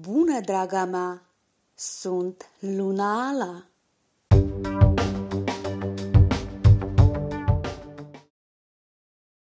Bună, draga mea! Sunt Luna Ala!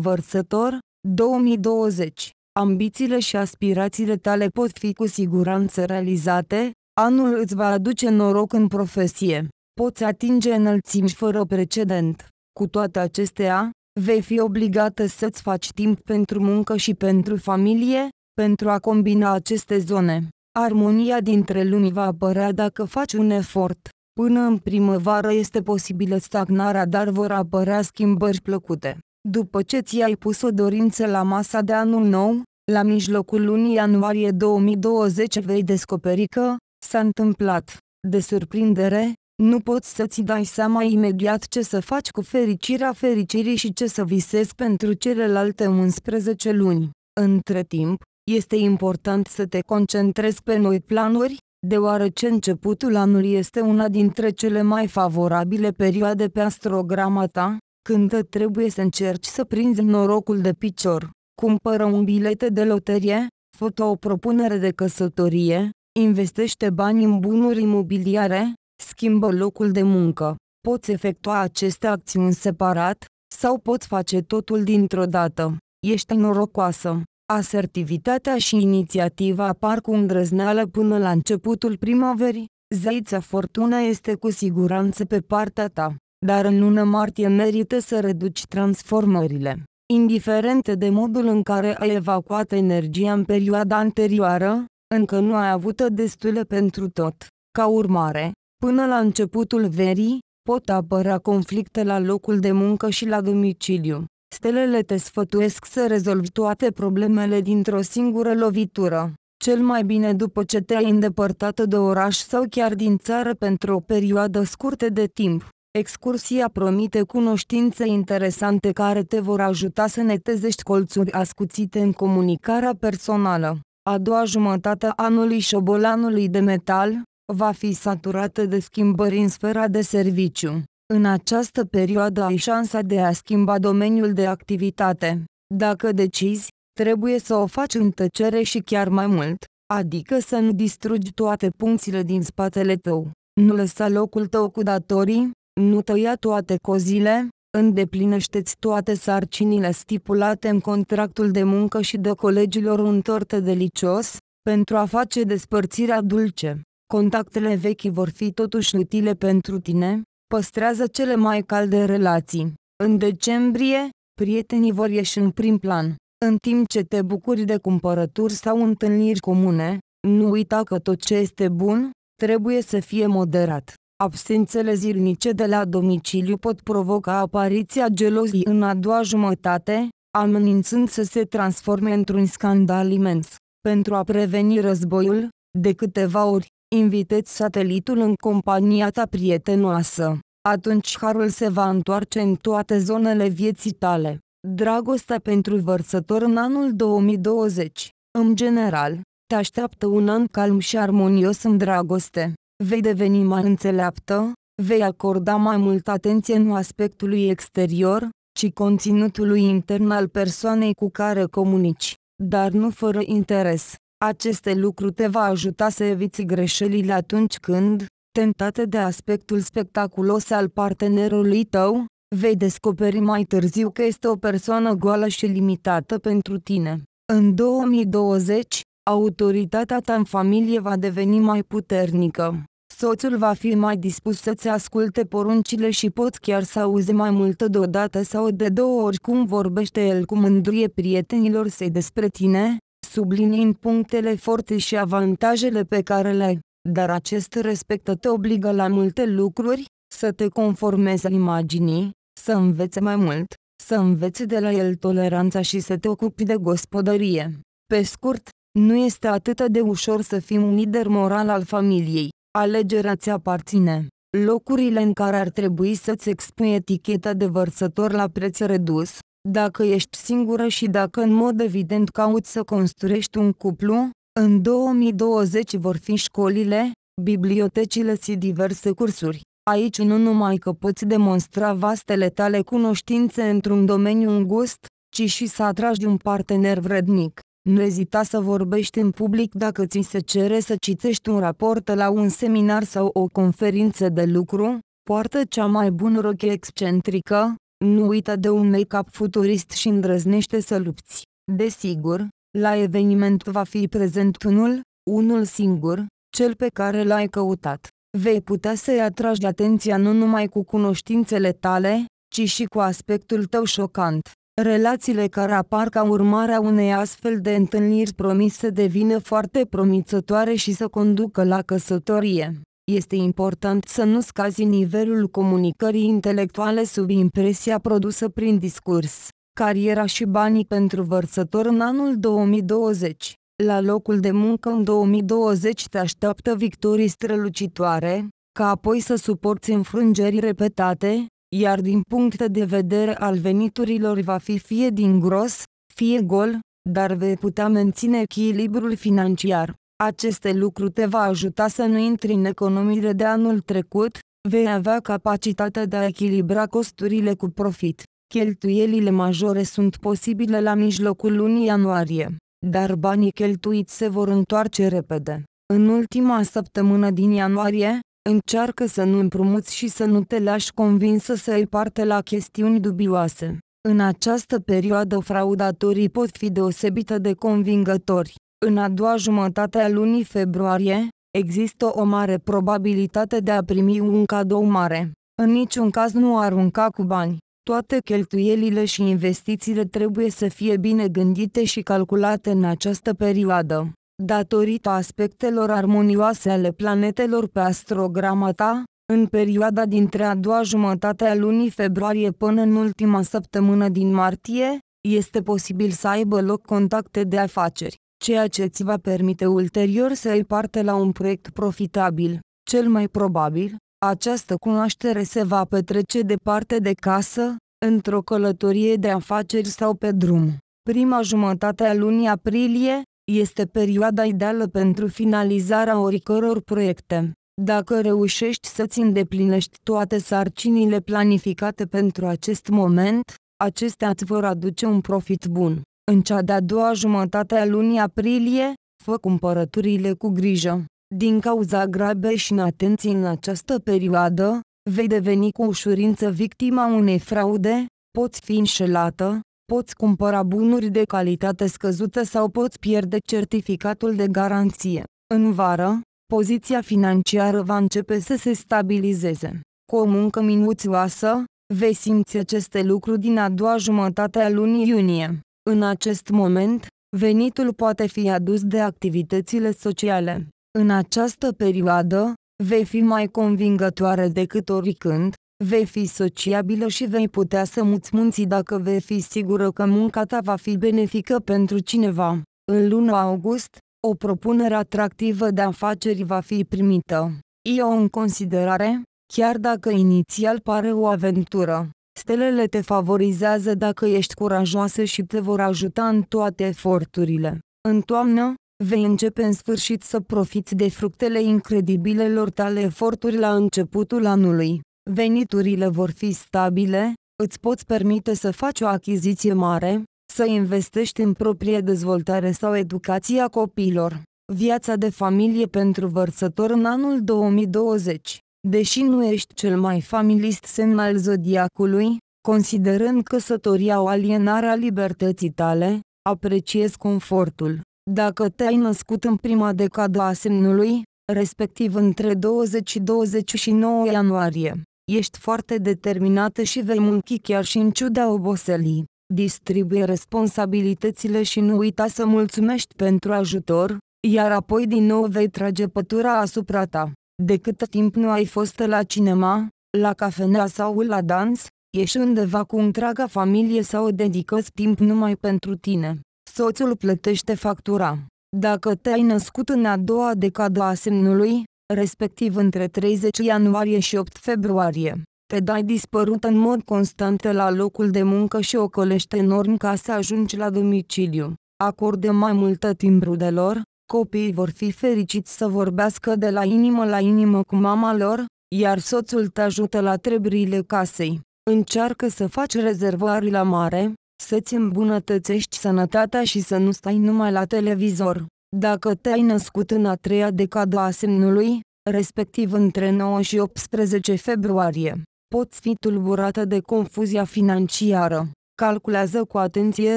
Vărsător 2020 Ambițiile și aspirațiile tale pot fi cu siguranță realizate, anul îți va aduce noroc în profesie. Poți atinge înălțimi fără precedent. Cu toate acestea, vei fi obligată să-ți faci timp pentru muncă și pentru familie, pentru a combina aceste zone, armonia dintre luni va apărea dacă faci un efort. Până în primăvară este posibilă stagnarea, dar vor apărea schimbări plăcute. După ce ți-ai pus o dorință la masa de anul nou, la mijlocul lunii ianuarie 2020 vei descoperi că s-a întâmplat. De surprindere, nu poți să-ți dai seama imediat ce să faci cu fericirea fericirii și ce să visezi pentru celelalte 11 luni. Între timp, este important să te concentrezi pe noi planuri, deoarece începutul anului este una dintre cele mai favorabile perioade pe astrograma ta, când trebuie să încerci să prinzi norocul de picior. Cumpără un bilet de loterie, fă o propunere de căsătorie, investește bani în bunuri imobiliare, schimbă locul de muncă. Poți efectua aceste acțiuni separat, sau poți face totul dintr-o dată. Ești norocoasă. Asertivitatea și inițiativa apar cu îndrăzneală până la începutul primăverii. Zeița fortuna este cu siguranță pe partea ta, dar în lună martie merită să reduci transformările. Indiferent de modul în care ai evacuat energia în perioada anterioară, încă nu ai avut destule pentru tot. Ca urmare, până la începutul verii, pot apărea conflicte la locul de muncă și la domiciliu. Stelele te sfătuiesc să rezolvi toate problemele dintr-o singură lovitură. Cel mai bine după ce te-ai îndepărtat de oraș sau chiar din țară pentru o perioadă scurtă de timp. Excursia promite cunoștințe interesante care te vor ajuta să netezești colțuri ascuțite în comunicarea personală. A doua jumătate a anului șobolanului de metal va fi saturată de schimbări în sfera de serviciu. În această perioadă ai șansa de a schimba domeniul de activitate. Dacă decizi, trebuie să o faci în tăcere și chiar mai mult, adică să nu distrugi toate punțile din spatele tău. Nu lăsa locul tău cu datorii, nu tăia toate cozile, îndeplinește-ți toate sarcinile stipulate în contractul de muncă și dă colegilor un tort delicios, pentru a face despărțirea dulce. Contactele vechi vor fi totuși utile pentru tine, păstrează cele mai calde relații. În decembrie, prietenii vor ieși în prim plan. În timp ce te bucuri de cumpărături sau întâlniri comune, nu uita că tot ce este bun, trebuie să fie moderat. Absențele zilnice de la domiciliu pot provoca apariția gelozii în a doua jumătate, amenințând să se transforme într-un scandal imens. Pentru a preveni războiul, de câteva ori, Invitați satelitul în compania ta prietenoasă. Atunci harul se va întoarce în toate zonele vieții tale. Dragostea pentru vărsător în anul 2020. În general, te așteaptă un an calm și armonios în dragoste. Vei deveni mai înțeleaptă, vei acorda mai multă atenție nu aspectului exterior, ci conținutului intern al persoanei cu care comunici, dar nu fără interes. Aceste lucruri te va ajuta să eviți greșelile atunci când, tentate de aspectul spectaculos al partenerului tău, vei descoperi mai târziu că este o persoană goală și limitată pentru tine. În 2020, autoritatea ta în familie va deveni mai puternică. Soțul va fi mai dispus să-ți asculte poruncile și poți chiar să auzi mai multă deodată sau de două ori cum vorbește el cu mândrie prietenilor săi despre tine, subliniind punctele forte și avantajele pe care le ai, dar acest respect te obligă la multe lucruri, să te conformezi imaginii, să înveți mai mult, să înveți de la el toleranța și să te ocupi de gospodărie. Pe scurt, nu este atât de ușor să fii un lider moral al familiei. Alegerea ți aparține. Locurile în care ar trebui să-ți expui eticheta de vărsător la preț redus, dacă ești singură și dacă în mod evident cauți să construiești un cuplu, în 2020 vor fi școlile, bibliotecile și diverse cursuri. Aici nu numai că poți demonstra vastele tale cunoștințe într-un domeniu îngust, ci și să atragi un partener vrednic. Nu ezita să vorbești în public dacă ți se cere să citești un raport la un seminar sau o conferință de lucru, poartă cea mai bună roche excentrică, nu uită de un make-up futurist și îndrăznește să lupți. Desigur, la eveniment va fi prezent unul, unul singur, cel pe care l-ai căutat. Vei putea să-i atragi atenția nu numai cu cunoștințele tale, ci și cu aspectul tău șocant. Relațiile care apar ca urmare a unei astfel de întâlniri promise să devină foarte promițătoare și să conducă la căsătorie. Este important să nu scazi nivelul comunicării intelectuale sub impresia produsă prin discurs. Cariera și banii pentru vărsător în anul 2020. La locul de muncă în 2020 te așteaptă victorii strălucitoare, ca apoi să suporți înfrângeri repetate, iar din punct de vedere al veniturilor va fi fie din gros, fie gol, dar vei putea menține echilibrul financiar. Aceste lucruri te va ajuta să nu intri în economiile de anul trecut, vei avea capacitatea de a echilibra costurile cu profit. Cheltuielile majore sunt posibile la mijlocul lunii ianuarie, dar banii cheltuiți se vor întoarce repede. În ultima săptămână din ianuarie, încearcă să nu împrumuți și să nu te lași convinsă să îi parte la chestiuni dubioase. În această perioadă fraudatorii pot fi deosebită de convingători. În a doua jumătate a lunii februarie, există o mare probabilitate de a primi un cadou mare. În niciun caz nu arunca cu bani. Toate cheltuielile și investițiile trebuie să fie bine gândite și calculate în această perioadă. Datorită aspectelor armonioase ale planetelor pe astrograma ta, în perioada dintre a doua jumătate a lunii februarie până în ultima săptămână din martie, este posibil să aibă loc contacte de afaceri ceea ce îți va permite ulterior să ai parte la un proiect profitabil. Cel mai probabil, această cunoaștere se va petrece departe de casă, într-o călătorie de afaceri sau pe drum. Prima jumătate a lunii aprilie este perioada ideală pentru finalizarea oricăror proiecte. Dacă reușești să-ți îndeplinești toate sarcinile planificate pentru acest moment, acestea îți vor aduce un profit bun. În cea de-a doua jumătate a lunii aprilie, fă cumpărăturile cu grijă. Din cauza grabei și inatenții în această perioadă, vei deveni cu ușurință victima unei fraude, poți fi înșelată, poți cumpăra bunuri de calitate scăzută sau poți pierde certificatul de garanție. În vară, poziția financiară va începe să se stabilizeze. Cu o muncă minuțioasă, vei simți aceste lucruri din a doua jumătate a lunii iunie. În acest moment, venitul poate fi adus de activitățile sociale. În această perioadă, vei fi mai convingătoare decât oricând, vei fi sociabilă și vei putea să muți munții dacă vei fi sigură că munca ta va fi benefică pentru cineva. În luna august, o propunere atractivă de afaceri va fi primită. Ia-o în considerare, chiar dacă inițial pare o aventură. Stelele te favorizează dacă ești curajoasă și te vor ajuta în toate eforturile. În toamnă, vei începe în sfârșit să profiți de fructele incredibilelor tale eforturi la începutul anului. Veniturile vor fi stabile, îți poți permite să faci o achiziție mare, să investești în proprie dezvoltare sau educația copiilor. Viața de familie pentru vărsător în anul 2020 Deși nu ești cel mai familist semn al zodiacului, considerând căsătoria o alienare a libertății tale, apreciez confortul. Dacă te-ai născut în prima decadă a semnului, respectiv între 20 și 29 ianuarie, ești foarte determinată și vei munci chiar și în ciuda oboselii. Distribuie responsabilitățile și nu uita să mulțumești pentru ajutor, iar apoi din nou vei trage pătura asupra ta. De cât timp nu ai fost la cinema, la cafenea sau la dans, ieși undeva cu întreaga familie sau dedicăți timp numai pentru tine. Soțul plătește factura. Dacă te-ai născut în a doua decadă a semnului, respectiv între 30 ianuarie și 8 februarie, te dai dispărut în mod constant la locul de muncă și ocolește enorm ca să ajungi la domiciliu. Acorde mai multă timp rudelor, Copiii vor fi fericiți să vorbească de la inimă la inimă cu mama lor, iar soțul te ajută la treburile casei. Încearcă să faci rezervoare la mare, să-ți îmbunătățești sănătatea și să nu stai numai la televizor. Dacă te-ai născut în a treia decadă a semnului, respectiv între 9 și 18 februarie, poți fi tulburată de confuzia financiară. Calculează cu atenție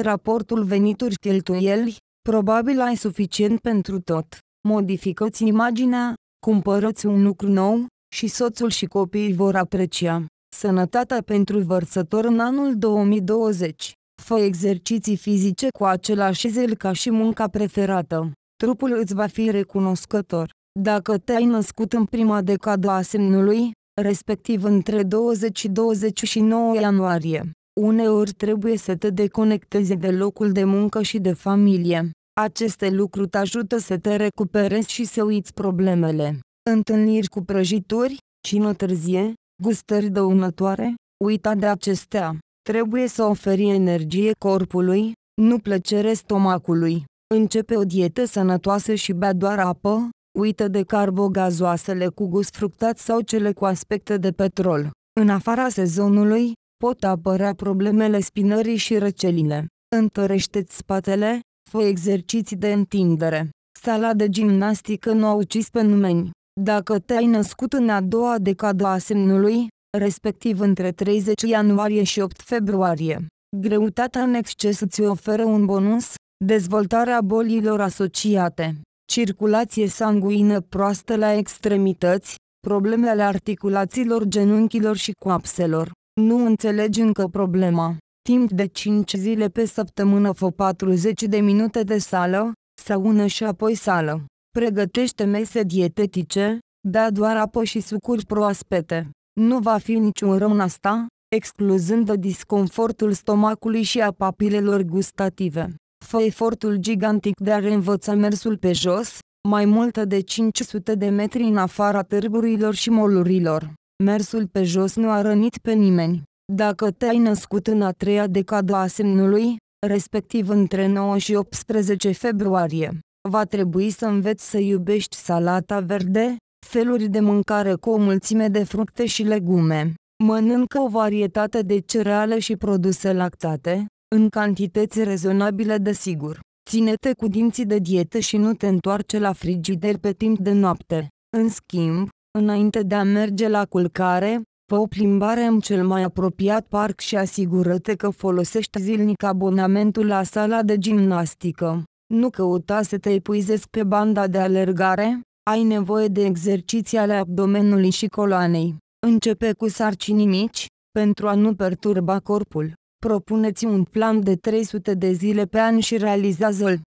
raportul venituri-cheltuieli, Probabil ai suficient pentru tot. Modificați imaginea, cumpărați un lucru nou, și soțul și copiii vor aprecia. Sănătatea pentru vărsător în anul 2020. Fă exerciții fizice cu același zel ca și munca preferată. Trupul îți va fi recunoscător. Dacă te-ai născut în prima decadă a semnului, respectiv între 20 și 29 ianuarie, Uneori trebuie să te deconectezi de locul de muncă și de familie. Aceste lucruri te ajută să te recuperezi și să uiți problemele. Întâlniri cu prăjituri, cină târzie, gustări dăunătoare, uita de acestea. Trebuie să oferi energie corpului, nu plăcere stomacului. Începe o dietă sănătoasă și bea doar apă, uită de carbogazoasele cu gust fructat sau cele cu aspecte de petrol. În afara sezonului, pot apărea problemele spinării și răcelile. Întărește-ți spatele, fă exerciții de întindere. Sala de gimnastică nu a ucis pe numeni. Dacă te-ai născut în a doua decadă a semnului, respectiv între 30 ianuarie și 8 februarie, greutatea în exces îți oferă un bonus, dezvoltarea bolilor asociate, circulație sanguină proastă la extremități, problemele articulațiilor genunchilor și coapselor, nu înțelegi încă problema. Timp de 5 zile pe săptămână fă 40 de minute de sală, saună și apoi sală. Pregătește mese dietetice, da doar apă și sucuri proaspete. Nu va fi niciun rău în asta, excluzând disconfortul stomacului și a papilelor gustative. Fă efortul gigantic de a reînvăța mersul pe jos, mai mult de 500 de metri în afara târgurilor și molurilor. Mersul pe jos nu a rănit pe nimeni. Dacă te-ai născut în a treia decadă a semnului, respectiv între 9 și 18 februarie, va trebui să înveți să iubești salata verde, feluri de mâncare cu o mulțime de fructe și legume. Mănâncă o varietate de cereale și produse lactate, în cantități rezonabile de sigur. Ține-te cu dinții de dietă și nu te întoarce la frigider pe timp de noapte. În schimb, Înainte de a merge la culcare, fă o plimbare în cel mai apropiat parc și asigură-te că folosești zilnic abonamentul la sala de gimnastică. Nu căuta să te epuizezi pe banda de alergare, ai nevoie de exerciții ale abdomenului și coloanei. Începe cu sarcini mici, pentru a nu perturba corpul. Propuneți un plan de 300 de zile pe an și realizează-l.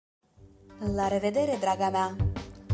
La revedere, draga mea!